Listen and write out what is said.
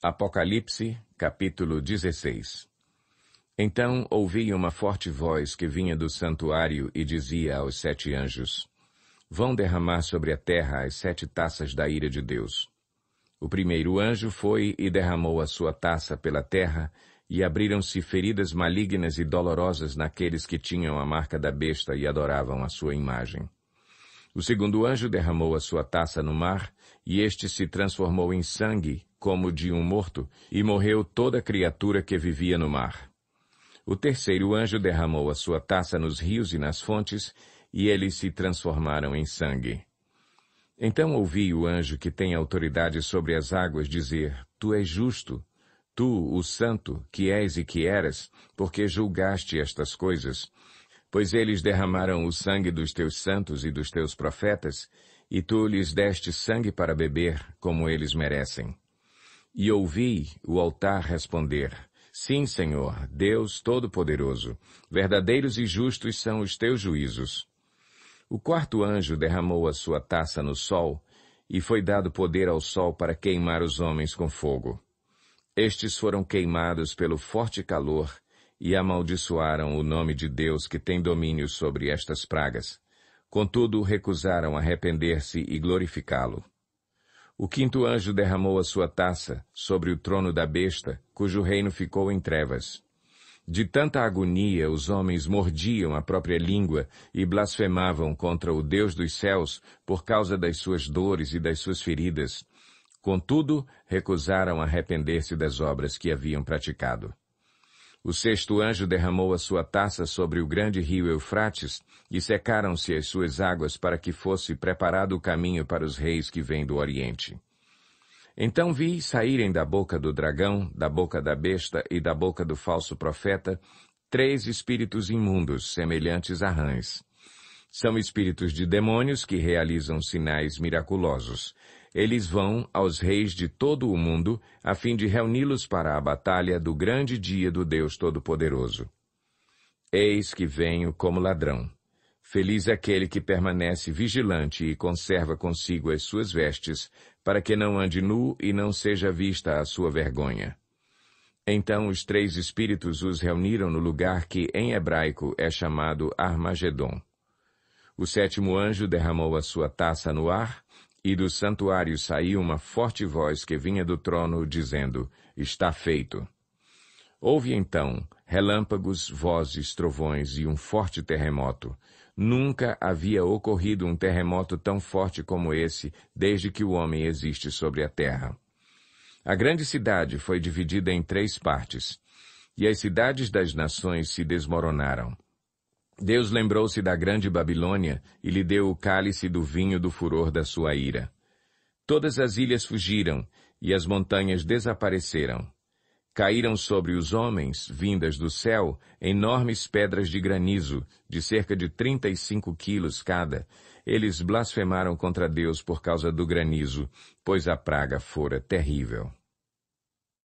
Apocalipse, capítulo 16 Então ouvi uma forte voz que vinha do santuário e dizia aos sete anjos, Vão derramar sobre a terra as sete taças da ira de Deus. O primeiro anjo foi e derramou a sua taça pela terra, e abriram-se feridas malignas e dolorosas naqueles que tinham a marca da besta e adoravam a sua imagem. O segundo anjo derramou a sua taça no mar, e este se transformou em sangue, como de um morto, e morreu toda criatura que vivia no mar. O terceiro anjo derramou a sua taça nos rios e nas fontes, e eles se transformaram em sangue. Então ouvi o anjo que tem autoridade sobre as águas dizer, Tu és justo, tu, o santo, que és e que eras, porque julgaste estas coisas, pois eles derramaram o sangue dos teus santos e dos teus profetas, e tu lhes deste sangue para beber, como eles merecem. E ouvi o altar responder, Sim, Senhor, Deus Todo-Poderoso, verdadeiros e justos são os teus juízos. O quarto anjo derramou a sua taça no sol, e foi dado poder ao sol para queimar os homens com fogo. Estes foram queimados pelo forte calor e amaldiçoaram o nome de Deus que tem domínio sobre estas pragas. Contudo, recusaram arrepender-se e glorificá-lo. O quinto anjo derramou a sua taça sobre o trono da besta, cujo reino ficou em trevas. De tanta agonia, os homens mordiam a própria língua e blasfemavam contra o Deus dos céus por causa das suas dores e das suas feridas. Contudo, recusaram arrepender-se das obras que haviam praticado. O sexto anjo derramou a sua taça sobre o grande rio Eufrates, e secaram-se as suas águas para que fosse preparado o caminho para os reis que vêm do Oriente. Então vi saírem da boca do dragão, da boca da besta e da boca do falso profeta, três espíritos imundos, semelhantes a rãs. São espíritos de demônios que realizam sinais miraculosos eles vão aos reis de todo o mundo, a fim de reuni-los para a batalha do grande dia do Deus Todo-Poderoso. Eis que venho como ladrão. Feliz é aquele que permanece vigilante e conserva consigo as suas vestes, para que não ande nu e não seja vista a sua vergonha. Então os três espíritos os reuniram no lugar que em hebraico é chamado Armagedon. O sétimo anjo derramou a sua taça no ar, e do santuário saiu uma forte voz que vinha do trono, dizendo: Está feito. Houve então relâmpagos, vozes, trovões e um forte terremoto. Nunca havia ocorrido um terremoto tão forte como esse desde que o homem existe sobre a terra. A grande cidade foi dividida em três partes, e as cidades das nações se desmoronaram. Deus lembrou-se da grande Babilônia e lhe deu o cálice do vinho do furor da sua ira. Todas as ilhas fugiram e as montanhas desapareceram. Caíram sobre os homens, vindas do céu, enormes pedras de granizo, de cerca de 35 quilos cada. Eles blasfemaram contra Deus por causa do granizo, pois a praga fora terrível.